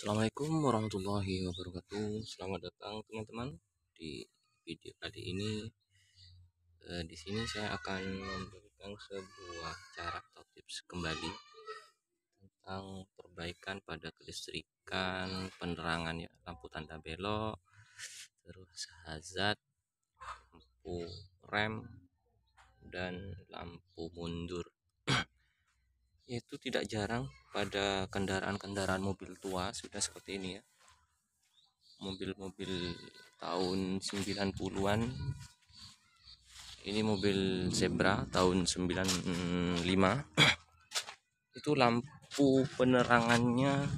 Assalamualaikum warahmatullahi wabarakatuh. Selamat datang teman-teman di video kali ini. E, di sini saya akan memberikan sebuah cara atau tips kembali tentang perbaikan pada kelistrikan, penerangan ya, lampu tanda belok, terus hazard, lampu rem dan lampu mundur itu tidak jarang pada kendaraan-kendaraan mobil tua sudah seperti ini ya mobil-mobil tahun 90-an ini mobil zebra tahun 95 itu lampu penerangannya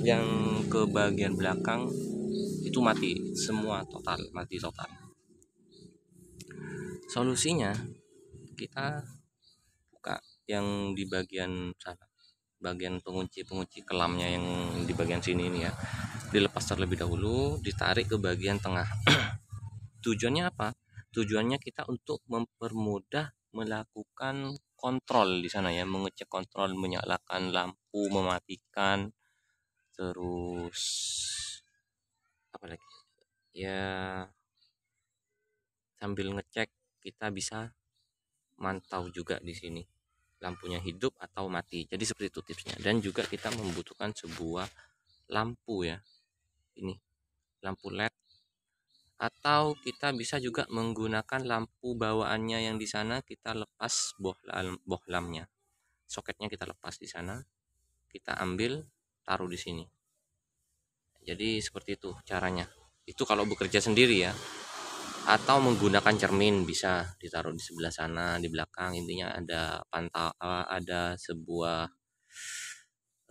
yang ke bagian belakang itu mati semua total mati total solusinya kita yang di bagian sana bagian pengunci-pengunci kelamnya yang di bagian sini ini ya dilepas terlebih dahulu ditarik ke bagian tengah tujuannya apa tujuannya kita untuk mempermudah melakukan kontrol di sana ya mengecek kontrol menyalakan lampu mematikan terus apa lagi ya sambil ngecek kita bisa mantau juga di sini lampunya hidup atau mati jadi seperti itu tipsnya dan juga kita membutuhkan sebuah lampu ya ini lampu led atau kita bisa juga menggunakan lampu bawaannya yang di sana kita lepas bohlam bohlamnya soketnya kita lepas di sana kita ambil taruh di sini jadi seperti itu caranya itu kalau bekerja sendiri ya atau menggunakan cermin bisa ditaruh di sebelah sana di belakang intinya ada pantau eh, ada sebuah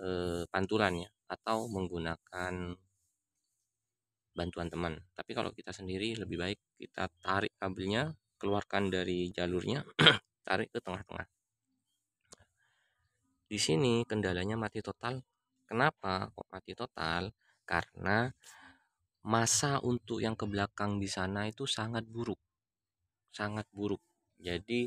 eh, pantulannya atau menggunakan bantuan teman tapi kalau kita sendiri lebih baik kita tarik kabelnya keluarkan dari jalurnya tarik ke tengah-tengah di sini kendalanya mati total kenapa kok mati total karena masa untuk yang ke belakang di sana itu sangat buruk. Sangat buruk. Jadi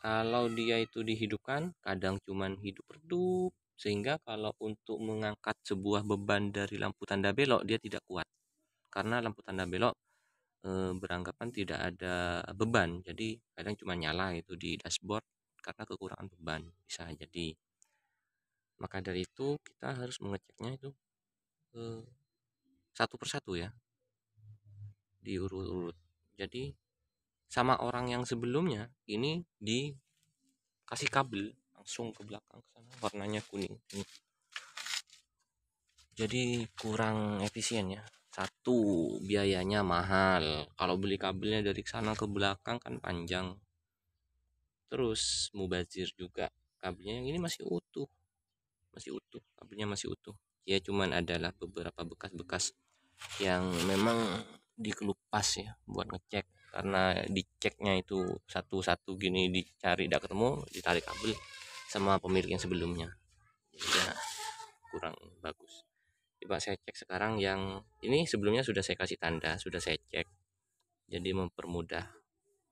kalau dia itu dihidupkan kadang cuman hidup redup sehingga kalau untuk mengangkat sebuah beban dari lampu tanda belok dia tidak kuat karena lampu tanda belok e, beranggapan tidak ada beban jadi kadang cuma nyala itu di dashboard karena kekurangan beban bisa jadi maka dari itu kita harus mengeceknya itu e, satu persatu ya diurut-urut jadi sama orang yang sebelumnya ini dikasih kabel langsung ke belakang ke sana warnanya kuning ini jadi kurang efisien ya satu biayanya mahal kalau beli kabelnya dari sana ke belakang kan panjang terus mubazir juga kabelnya yang ini masih utuh masih utuh kabelnya masih utuh ya cuman adalah beberapa bekas-bekas yang memang dikelupas ya buat ngecek karena diceknya itu satu-satu gini dicari tidak ketemu ditarik kabel sama pemilik yang sebelumnya ya kurang bagus coba saya cek sekarang yang ini sebelumnya sudah saya kasih tanda sudah saya cek jadi mempermudah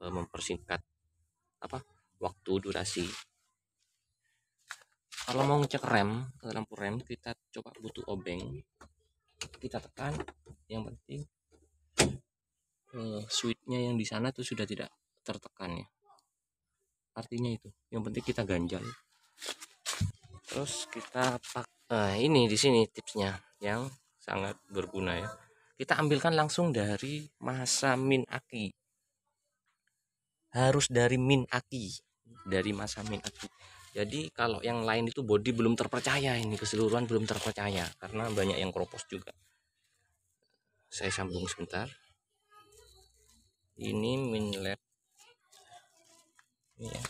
eh, mempersingkat apa waktu durasi kalau mau ngecek rem lampu rem kita coba butuh obeng kita tekan yang penting eh, switchnya yang di sana tuh sudah tidak tertekan ya artinya itu yang penting kita ganjal terus kita pak eh, ini di sini tipsnya yang sangat berguna ya kita ambilkan langsung dari masa min aki harus dari min aki dari masa min aki jadi kalau yang lain itu body belum terpercaya ini keseluruhan belum terpercaya karena banyak yang kropos juga saya sambung sebentar ini minlet ini ya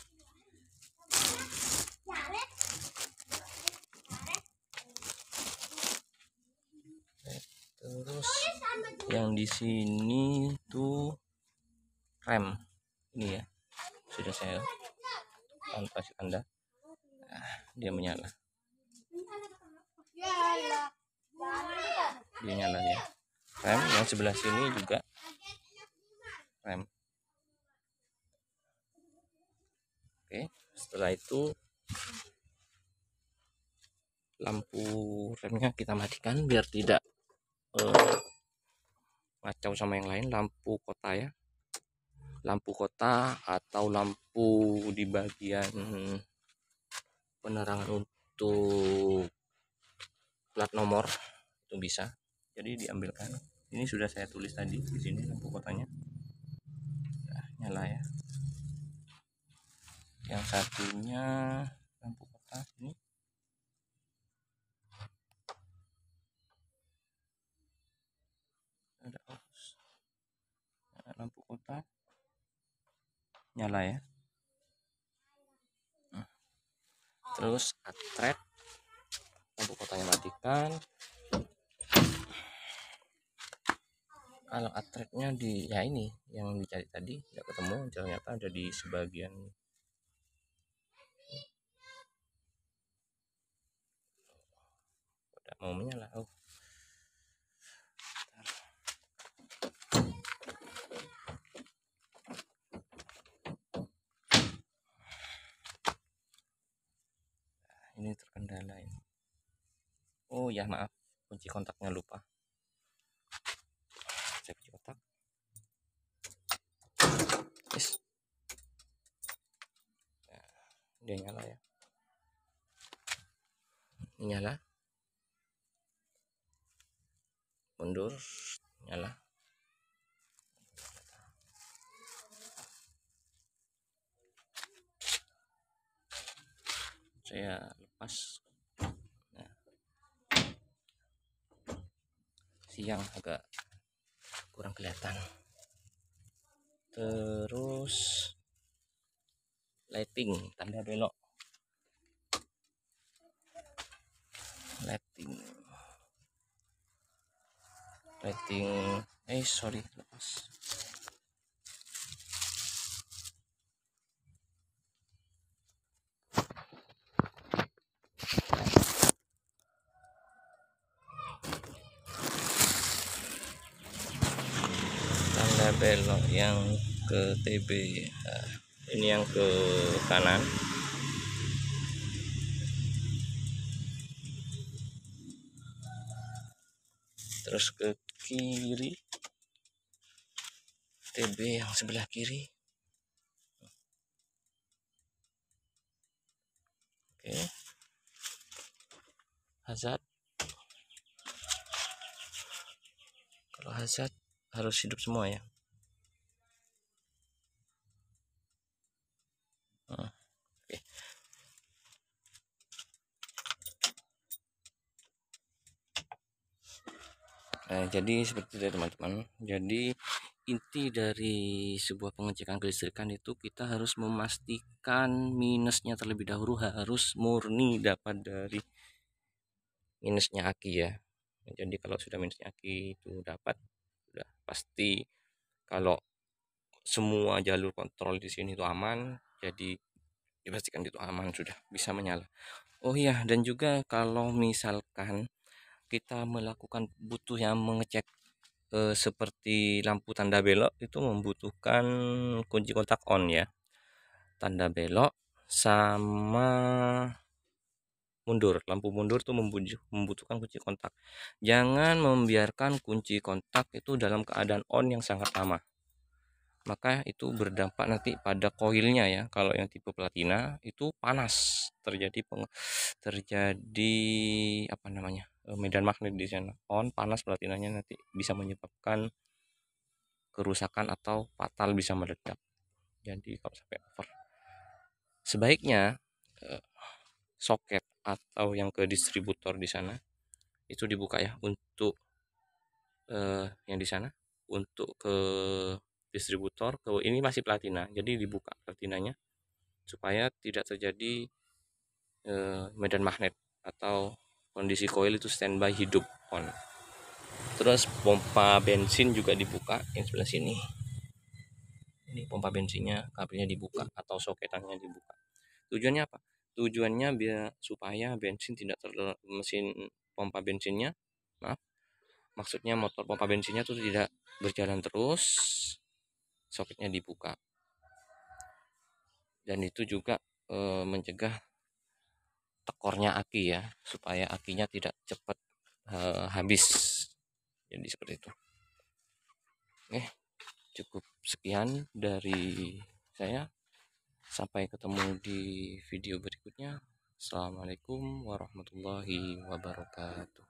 terus yang di sini tuh rem ini ya sudah saya kasih anda dia menyala dia nyala ya rem yang sebelah sini juga rem oke setelah itu lampu remnya kita matikan biar tidak uh, eh, macam sama yang lain lampu kota ya lampu kota atau lampu di bagian penerangan untuk plat nomor itu bisa jadi diambilkan ini sudah saya tulis tadi di sini lampu kotanya nah, nyala ya yang satunya lampu kota ini ada nah, lampu kota nyala ya terus atret untuk kotanya matikan kalau atretnya di ya ini yang dicari tadi tidak ketemu ternyata ada di sebagian mau menyala oh kendala ya. oh ya maaf kunci kontaknya lupa saya kunci kontak yes. nah, dia nyala ya nyala mundur nyala saya pas nah. siang agak kurang kelihatan terus lighting tanda belok lighting lighting eh sorry lepas belok yang ke TB nah, ini yang ke kanan terus ke kiri TB yang sebelah kiri oke hazard kalau hazard harus hidup semua ya Nah, jadi seperti itu ya teman-teman. Jadi inti dari sebuah pengecekan kelistrikan itu kita harus memastikan minusnya terlebih dahulu harus murni dapat dari minusnya aki ya. Jadi kalau sudah minusnya aki itu dapat sudah pasti kalau semua jalur kontrol di sini itu aman, jadi dipastikan itu aman sudah bisa menyala. Oh iya, dan juga kalau misalkan kita melakukan butuh yang mengecek e, seperti lampu tanda belok itu membutuhkan kunci kontak on ya tanda belok sama mundur lampu mundur itu membutuhkan kunci kontak jangan membiarkan kunci kontak itu dalam keadaan on yang sangat lama maka itu berdampak nanti pada koilnya ya kalau yang tipe platina itu panas terjadi peng, terjadi apa medan magnet di sana on panas platinanya nanti bisa menyebabkan kerusakan atau fatal bisa meledak jadi kalau sampai over sebaiknya eh, soket atau yang ke distributor di sana itu dibuka ya untuk eh, yang di sana untuk ke distributor ke ini masih platina jadi dibuka platinanya supaya tidak terjadi eh, medan magnet atau kondisi koil itu standby hidup on terus pompa bensin juga dibuka yang sebelah sini ini pompa bensinnya kabelnya dibuka atau soketannya dibuka tujuannya apa tujuannya biar supaya bensin tidak ter mesin pompa bensinnya maaf maksudnya motor pompa bensinnya itu tidak berjalan terus soketnya dibuka dan itu juga e, mencegah tekornya aki ya supaya akinya tidak cepat uh, habis jadi seperti itu oke cukup sekian dari saya sampai ketemu di video berikutnya assalamualaikum warahmatullahi wabarakatuh